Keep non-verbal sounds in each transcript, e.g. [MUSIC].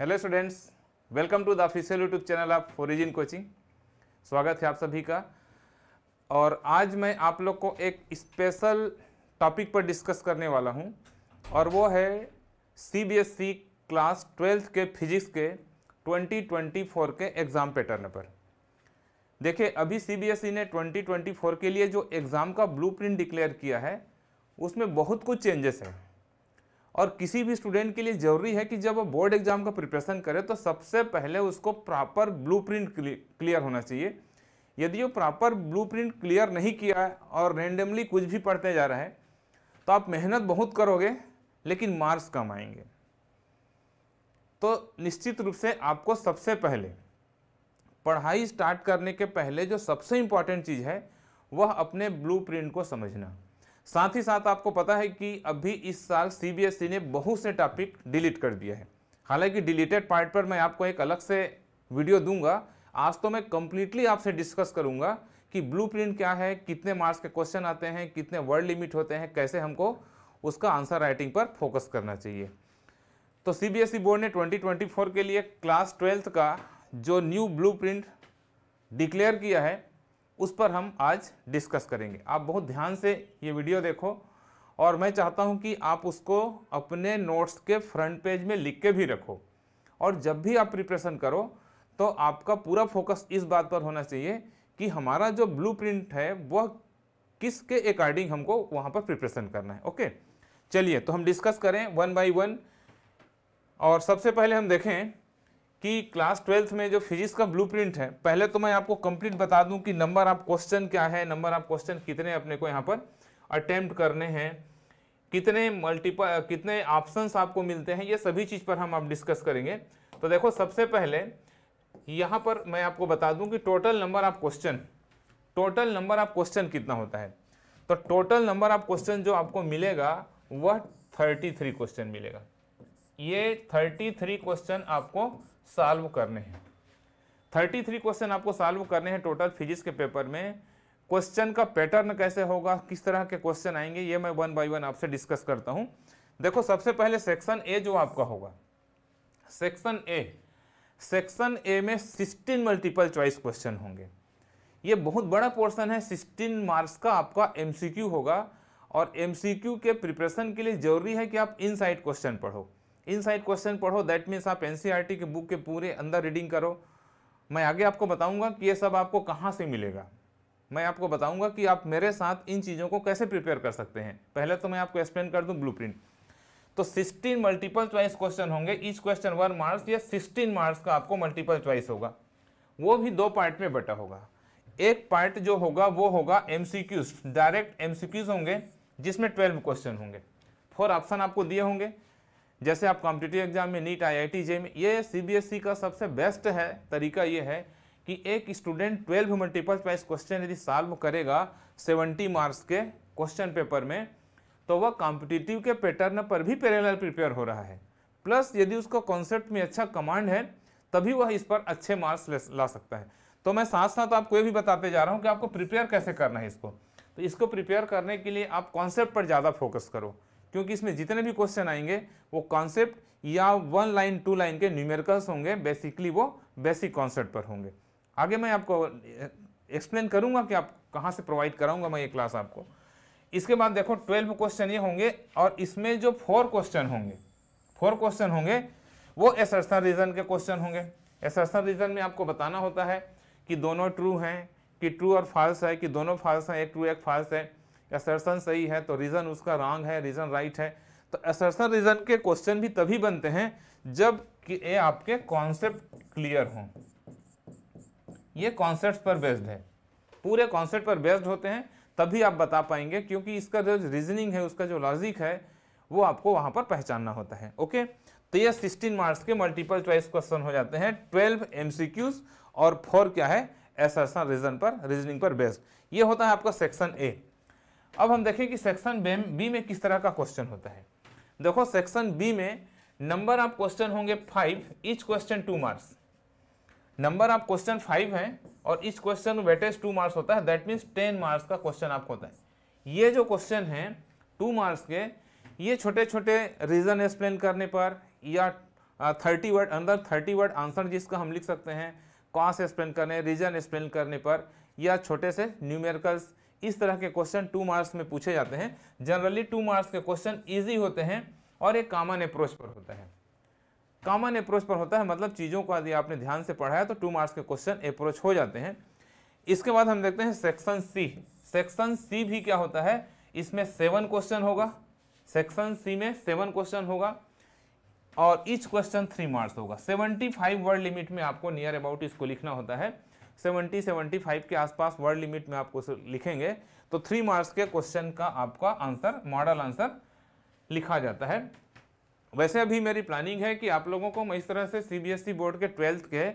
hello students welcome to the official YouTube channel of origin coaching स्वागत है आप सभी का और आज मैं आप लोग को एक स्पेशल टॉपिक पर डिस्कस करने वाला हूं और वो है सीबीएसई क्लास ट्वेल्थ के फिजिक्स के 2024 के एग्ज़ाम पैटर्न पर देखिए अभी सीबीएसई e ने 2024 के लिए जो एग्ज़ाम का ब्लू डिक्लेयर किया है उसमें बहुत कुछ चेंजेस हैं और किसी भी स्टूडेंट के लिए ज़रूरी है कि जब वो बोर्ड एग्ज़ाम का प्रिपरेशन करे तो सबसे पहले उसको प्रॉपर ब्लूप्रिंट क्लियर होना चाहिए यदि वो प्रॉपर ब्लूप्रिंट क्लियर नहीं किया है और रेंडमली कुछ भी पढ़ते जा रहा है तो आप मेहनत बहुत करोगे लेकिन मार्क्स कम आएंगे तो निश्चित रूप से आपको सबसे पहले पढ़ाई स्टार्ट करने के पहले जो सबसे इम्पॉर्टेंट चीज़ है वह अपने ब्लूप्रिंट को समझना साथ ही साथ आपको पता है कि अभी इस साल सी e ने बहुत से टॉपिक डिलीट कर दिया है हालांकि डिलीटेड पार्ट पर मैं आपको एक अलग से वीडियो दूंगा आज तो मैं कम्प्लीटली आपसे डिस्कस करूंगा कि ब्लूप्रिंट क्या है कितने मार्क्स के क्वेश्चन आते हैं कितने वर्ड लिमिट होते हैं कैसे हमको उसका आंसर राइटिंग पर फोकस करना चाहिए तो सी e बोर्ड ने 2024 के लिए क्लास ट्वेल्थ का जो न्यू ब्लू डिक्लेयर किया है उस पर हम आज डिस्कस करेंगे आप बहुत ध्यान से ये वीडियो देखो और मैं चाहता हूँ कि आप उसको अपने नोट्स के फ्रंट पेज में लिख के भी रखो और जब भी आप प्रिपरेशन करो तो आपका पूरा फोकस इस बात पर होना चाहिए कि हमारा जो ब्लूप्रिंट है वह किसके अकॉर्डिंग हमको वहाँ पर प्रिपरेशन करना है ओके चलिए तो हम डिस्कस करें वन बाई वन और सबसे पहले हम देखें कि क्लास ट्वेल्थ में जो फिजिक्स का ब्लूप्रिंट है पहले तो मैं आपको कंप्लीट बता दूं कि नंबर आप क्वेश्चन क्या है नंबर आप क्वेश्चन कितने अपने को यहाँ पर अटैम्प्ट करने हैं कितने मल्टीपल कितने ऑप्शंस आपको मिलते हैं ये सभी चीज़ पर हम आप डिस्कस करेंगे तो देखो सबसे पहले यहाँ पर मैं आपको बता दूँ कि total number of question total number of question कितना होता है तो टोटल नंबर ऑफ क्वेश्चन जो आपको मिलेगा वह थर्टी थ्री क्वेश्चन मिलेगा ये थर्टी थ्री क्वेश्चन आपको सॉल्व करने हैं थर्टी थ्री क्वेश्चन आपको सॉल्व करने हैं टोटल फिजिक्स के पेपर में क्वेश्चन का पैटर्न कैसे होगा किस तरह के क्वेश्चन आएंगे ये मैं वन बाई वन आपसे डिस्कस करता हूँ देखो सबसे पहले सेक्शन ए जो आपका होगा सेक्शन ए सेक्शन ए में सिक्सटीन मल्टीपल चॉइस क्वेश्चन होंगे ये बहुत बड़ा पोर्शन है सिक्सटीन मार्क्स का आपका एमसीक्यू होगा और एमसीक्यू के प्रिपरेशन के लिए जरूरी है कि आप इनसाइड क्वेश्चन पढ़ो इनसाइड क्वेश्चन पढ़ो दैट मीन्स आप एन के बुक के पूरे अंदर रीडिंग करो मैं आगे आपको बताऊंगा कि ये सब आपको कहाँ से मिलेगा मैं आपको बताऊंगा कि आप मेरे साथ इन चीज़ों को कैसे प्रिपेयर कर सकते हैं पहले तो मैं आपको एक्सप्लेन कर दूँ ब्लू तो 16 मल्टीपल च्वाइस क्वेश्चन होंगे ईच क्वेश्चन वन मार्क्स या 16 मार्क्स का आपको मल्टीपल च्वाइस होगा वो भी दो पार्ट में बटा होगा एक पार्ट जो होगा वो होगा एम डायरेक्ट एम होंगे जिसमें ट्वेल्व क्वेश्चन होंगे फोर ऑप्शन आपको दिए होंगे जैसे आप कॉम्पिटेटिव एग्जाम में NEET I I T J में ये सीबीएसई e का सबसे बेस्ट है तरीका ये है कि एक student twelve multiple choice question यदि सॉल्व करेगा सेवेंटी मार्क्स के क्वेश्चन पेपर में तो वह कॉम्पिटिटिव के पैटर्न पर भी पैरेलल प्रिपेयर हो रहा है प्लस यदि उसको कॉन्सेप्ट में अच्छा कमांड है तभी वह इस पर अच्छे मार्क्स ला सकता है तो मैं साथ साथ आपको ये भी बताते जा रहा हूँ कि आपको प्रिपेयर कैसे करना है इसको तो इसको प्रिपेयर करने के लिए आप कॉन्सेप्ट पर ज़्यादा फोकस करो क्योंकि इसमें जितने भी क्वेश्चन आएंगे वो कॉन्सेप्ट या वन लाइन टू लाइन के न्यूमेरिकल्स होंगे बेसिकली वो बेसिक कॉन्सेप्ट पर होंगे आगे मैं आपको एक्सप्लेन करूंगा कि आप कहाँ से प्रोवाइड कराऊंगा मैं ये क्लास आपको इसके बाद देखो ट्वेल्व क्वेश्चन ये होंगे और इसमें जो फोर क्वेश्चन होंगे फोर क्वेश्चन होंगे वो एसर्सन रीज़न के क्वेश्चन होंगे एसर्सन रीज़न में आपको बताना होता है कि दोनों ट्रू हैं कि ट्रू और फॉल्स है कि दोनों फॉल्स हैं एक ट्रू एक फॉल्स है असरसन सही है तो रीज़न उसका रॉन्ग है रीज़न राइट है तो एसरसन रीज़न के क्वेश्चन भी तभी बनते हैं जब कि ये आपके कॉन्सेप्ट क्लियर हों ये कॉन्सेप्ट पर बेस्ड है पूरे कॉन्सेप्ट पर बेस्ड होते हैं तभी आप बता पाएंगे क्योंकि इसका जो रीजनिंग है उसका जो लॉजिक है वो आपको वहाँ पर पहचानना होता है ओके तो ये सिक्सटीन मार्क्स के मल्टीपल चॉइस क्वेश्चन हो जाते हैं ट्वेल्व एम और फोर क्या है एसरसन रीजन पर रीजनिंग पर बेस्ड ये होता है आपका सेक्शन ए अब हम देखें कि सेक्शन बी में किस तरह का क्वेश्चन होता है देखो सेक्शन बी में नंबर ऑफ क्वेश्चन होंगे five each question two marks number of question five है और इस क्वेश्चन में वेटेज टू मार्क्स होता है दैट मीन्स टेन मार्क्स का क्वेश्चन आपको होता है ये जो क्वेश्चन है टू मार्क्स के ये छोटे छोटे रीज़न एक्सप्लेन करने पर या थर्टी वर्ड अंदर थर्टी वर्ड आंसर जिसका हम लिख सकते हैं कॉस एक्सप्लेन करने रीजन एक्सप्लेन करने पर या छोटे से न्यूमेरिकल्स इस तरह के क्वेश्चन टू मार्क्स में पूछे जाते हैं जनरली टू मार्क्स के क्वेश्चन ईजी होते हैं और एक कामन अप्रोच पर होता है कामन अप्रोच पर होता है मतलब चीज़ों को यदि आपने ध्यान से पढ़ाया तो टू मार्क्स के क्वेश्चन अप्रोच हो जाते हैं इसके बाद हम देखते हैं सेक्शन सी सेक्शन सी भी क्या होता है इसमें सेवन क्वेश्चन होगा सेक्शन सी में सेवन क्वेश्चन होगा और इच क्वेश्चन थ्री मार्क्स होगा सेवेंटी फाइव वर्ड लिमिट में आपको नियर अबाउट इसको लिखना होता है सेवेंटी सेवेंटी फाइव के आसपास वर्ड लिमिट में आपको लिखेंगे तो थ्री मार्क्स के क्वेश्चन का आपका आंसर मॉडल आंसर लिखा जाता है वैसे अभी मेरी प्लानिंग है कि आप लोगों को मैं इस तरह से सी बोर्ड e के ट्वेल्थ के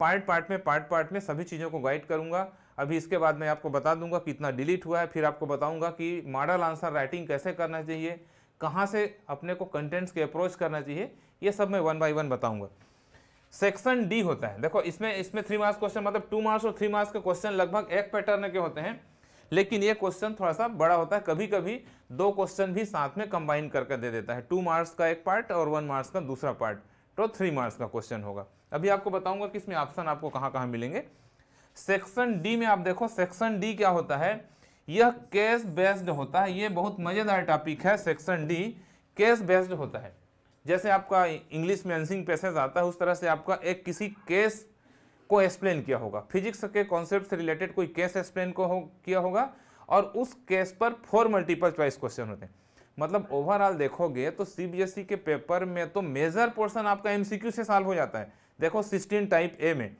पार्ट पार्ट में पार्ट पार्ट में सभी चीज़ों को गाइड करूंगा अभी इसके बाद मैं आपको बता दूंगा कितना डिलीट हुआ है फिर आपको बताऊंगा कि मॉडल आंसर राइटिंग कैसे करना चाहिए कहाँ से अपने को कंटेंट्स के अप्रोच करना चाहिए ये सब मैं वन बाई वन बताऊँगा सेक्शन डी होता है देखो इसमें इसमें थ्री मार्क्स क्वेश्चन मतलब टू मार्क्स और थ्री मार्क्स के क्वेश्चन लगभग एक पैटर्न के होते हैं लेकिन ये क्वेश्चन थोड़ा सा बड़ा होता है कभी कभी दो क्वेश्चन भी साथ में कंबाइन करके दे देता है टू मार्क्स का एक पार्ट और वन मार्क्स का दूसरा पार्ट तो थ्री मार्क्स का क्वेश्चन होगा अभी आपको बताऊंगा कि इसमें ऑप्शन आपको कहाँ कहाँ मिलेंगे सेक्शन डी में आप देखो सेक्शन डी क्या होता है यह केस बेस्ड होता है ये बहुत मज़ेदार टॉपिक है सेक्शन डी केस बेस्ड होता है जैसे आपका इंग्लिश में एंसिंग पैसेज आता है उस तरह से आपका एक किसी केस को एक्सप्लेन किया होगा फिजिक्स के कॉन्सेप्ट से रिलेटेड कोई केस एक्सप्लेन को हो, किया होगा और उस केस पर फोर मल्टीपल चॉइस क्वेश्चन होते हैं मतलब ओवरऑल देखोगे तो सी e के पेपर में तो मेजर पोर्सन आपका एम से सॉल्व हो जाता है देखो सिक्सटीन टाइप ए में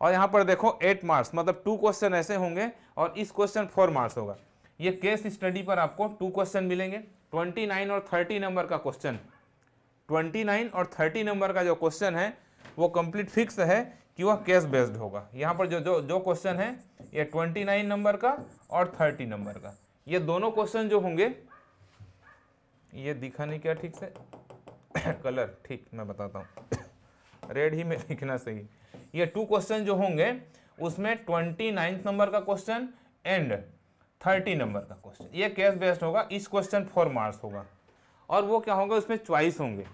और यहाँ पर देखो एट मार्क्स मतलब टू क्वेश्चन ऐसे होंगे और इस क्वेश्चन फोर मार्क्स होगा ये केस स्टडी पर आपको टू क्वेश्चन मिलेंगे ट्वेंटी नाइन और थर्टी नंबर का क्वेश्चन 29 और 30 नंबर का जो क्वेश्चन है वो कंप्लीट फिक्स है कि वह कैश बेस्ड होगा यहाँ पर जो जो जो क्वेश्चन है ये 29 नंबर का और 30 नंबर का ये दोनों क्वेश्चन जो होंगे ये दिखा नहीं क्या ठीक से कलर [COUGHS] ठीक मैं बताता हूँ रेड [COUGHS] ही में लिखना सही ये टू क्वेश्चन जो होंगे उसमें ट्वेंटी नाइन्थ नंबर का क्वेश्चन एंड थर्टी नंबर का क्वेश्चन ये कैश बेस्ड होगा इस क्वेश्चन फोर मार्क्स होगा और वो क्या होगा उसमें च्वाइस होंगे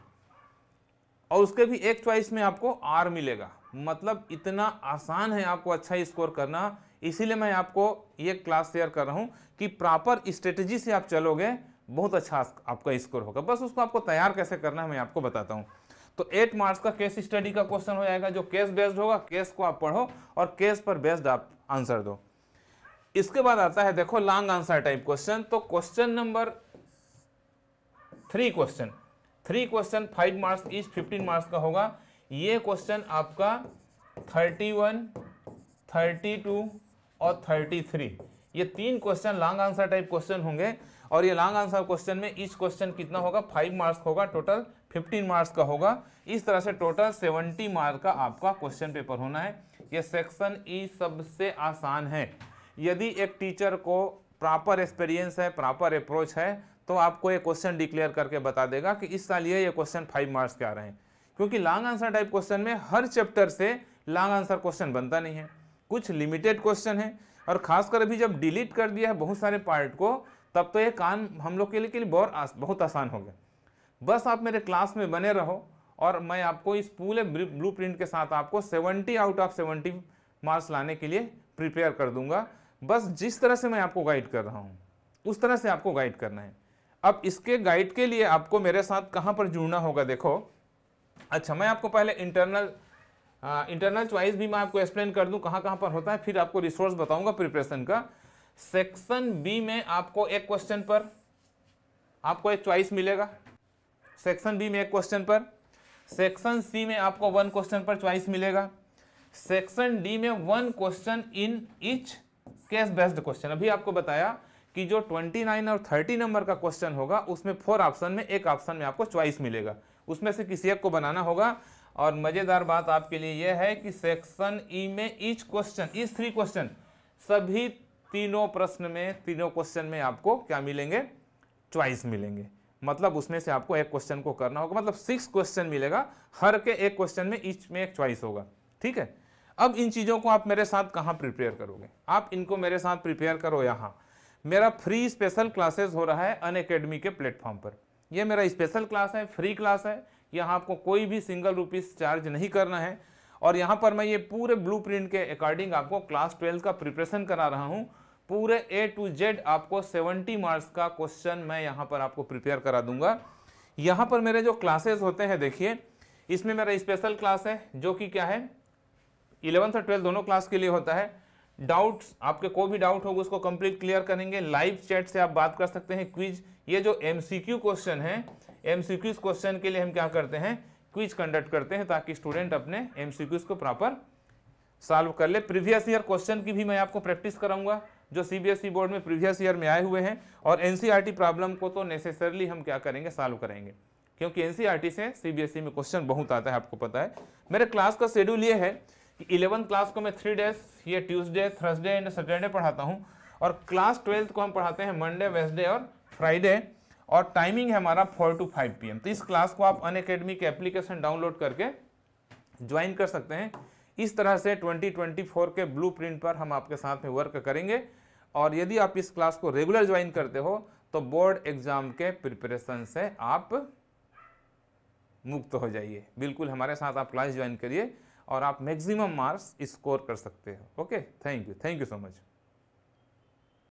और उसके भी एक च्वाइस में आपको आर मिलेगा मतलब इतना आसान है आपको अच्छा स्कोर करना इसीलिए मैं आपको ये क्लास शेयर कर रहा हूँ कि प्रॉपर स्ट्रेटजी से आप चलोगे बहुत अच्छा आपका स्कोर होगा बस उसको आपको तैयार कैसे करना है मैं आपको बताता हूँ तो एट मार्क्स का केस स्टडी का क्वेश्चन हो जाएगा जो केस बेस्ड होगा केस को आप पढ़ो और केस पर बेस्ड आप आंसर दो इसके बाद आता है देखो लॉन्ग आंसर टाइप क्वेश्चन तो question number three question three question five marks is fifteen marks का होगा ये क्वेश्चन आपका थर्टी वन थर्टी टू और थर्टी थ्री ये तीन question long answer type question होंगे और ये लॉन्ग आंसर क्वेश्चन में इस क्वेश्चन कितना होगा फाइव मार्क्स का होगा टोटल फिफ्टीन मार्क्स का होगा इस तरह से टोटल सेवेंटी मार्क का आपका क्वेश्चन पेपर होना है ये सेक्शन ई e सबसे आसान है यदि एक टीचर को प्रॉपर एक्सपीरियंस है प्रॉपर अप्रोच है तो आपको ये क्वेश्चन डिक्लेयर करके बता देगा कि इस साल ये ये क्वेश्चन फाइव मार्क्स के आ रहे हैं क्योंकि लॉन्ग आंसर टाइप क्वेश्चन में हर चैप्टर से लॉन्ग आंसर क्वेश्चन बनता नहीं है कुछ लिमिटेड क्वेश्चन है और खासकर अभी जब डिलीट कर दिया है बहुत सारे पार्ट को तब तो ये काम हम लोग के लिए, के लिए बहुत आस, बहुत आसान हो गया बस आप मेरे क्लास में बने रहो और मैं आपको इस पूरे ब्लू प्रिंट के साथ आपको seventy out of seventy marks लाने के लिए प्रिपेयर कर दूंगा बस जिस तरह से मैं आपको गाइड कर रहा हूँ उस तरह से आपको गाइड करना है अब इसके गाइड के लिए आपको मेरे साथ कहाँ पर जुड़ना होगा देखो अच्छा मैं आपको पहले इंटरनल इंटरनल च्वाइस भी मैं आपको एक्सप्लेन कर दूँ कहाँ कहाँ पर होता है फिर आपको रिसोर्स बताऊंगा प्रिपरेशन का सेक्शन बी में आपको एक क्वेश्चन पर आपको एक च्वाइस मिलेगा सेक्शन बी में एक क्वेश्चन पर सेक्शन सी में आपको वन क्वेश्चन पर च्वाइस मिलेगा सेक्शन डी में one question in each case based question अभी आपको बताया कि जो 29 और 30 नंबर का क्वेश्चन होगा उसमें फोर ऑप्शन में एक ऑप्शन में आपको च्वाइस मिलेगा उसमें से किसी एक को बनाना होगा और मज़ेदार बात आपके लिए यह है कि सेक्शन ई e में each question each three question सभी तीनों प्रश्न में तीनों क्वेश्चन में आपको क्या मिलेंगे च्वाइस मिलेंगे मतलब उसमें से आपको एक क्वेश्चन को करना होगा मतलब सिक्स क्वेश्चन मिलेगा हर के एक क्वेश्चन में ईच में एक च्वाइस होगा ठीक है अब इन चीज़ों को आप मेरे साथ कहाँ प्रिपेयर करोगे आप इनको मेरे साथ प्रिपेयर करो यहाँ मेरा फ्री स्पेशल क्लासेस हो रहा है अन अकेडमी के प्लेटफॉर्म पर यह मेरा स्पेशल क्लास है फ्री क्लास है यहाँ आपको कोई भी सिंगल रुपीस चार्ज नहीं करना है और यहाँ पर मैं ये पूरे ब्लूप्रिंट के अकॉर्डिंग आपको क्लास ट्वेल्थ का प्रिपरेशन करा रहा हूँ पूरे ए टू जेड आपको 70 मार्क्स का क्वेश्चन मैं यहाँ पर आपको प्रिपेयर करा दूंगा यहाँ पर मेरे जो क्लासेस होते हैं देखिए इसमें मेरा स्पेशल क्लास है जो कि क्या है इलेवंथ और ट्वेल्थ दोनों क्लास के लिए होता है डाउट्स आपके कोई भी डाउट होगा उसको कंप्लीट क्लियर करेंगे लाइव चैट से आप बात कर सकते हैं क्विज ये जो एमसीक्यू क्वेश्चन है एमसीक्यू क्वेश्चन के लिए हम क्या करते हैं क्विज कंडक्ट करते हैं ताकि स्टूडेंट अपने एमसीक्यूज को प्रॉपर सॉल्व कर ले प्रीवियस ईयर क्वेश्चन की भी मैं आपको प्रैक्टिस कराऊंगा जो ई बोर्ड e में प्रीवियस ईयर में आए हुए हैं और एनसीईआरटी प्रॉब्लम e को तो नेसेसरली हम क्या करेंगे सॉल्व करेंगे क्योंकि एनसीईआरटी e से ई में क्वेश्चन बहुत आता है आपको पता है मेरे क्लास का शेड्यूल ये है कि इलेवंथ क्लास को मैं थ्री डेज ये ट्यूसडे थर्सडे एंड सैटरडे पढ़ाता हूँ और क्लास ट्वेल्थ को हम पढ़ाते हैं मंडे वेस्डे और फ्राइडे और टाइमिंग है हमारा फोर टू फाइव पी तो इस क्लास को आप अन अकेडमी के एप्लीकेशन डाउनलोड करके ज्वाइन कर सकते हैं इस तरह से 2024 के ब्लूप्रिंट पर हम आपके साथ में वर्क करेंगे और यदि आप इस क्लास को रेगुलर ज्वाइन करते हो तो बोर्ड एग्जाम के प्रिपरेशन से आप मुक्त हो जाइए बिल्कुल हमारे साथ आप क्लास ज्वाइन करिए और आप मैक्सिमम मार्क्स स्कोर कर सकते हो okay thank you thank you so much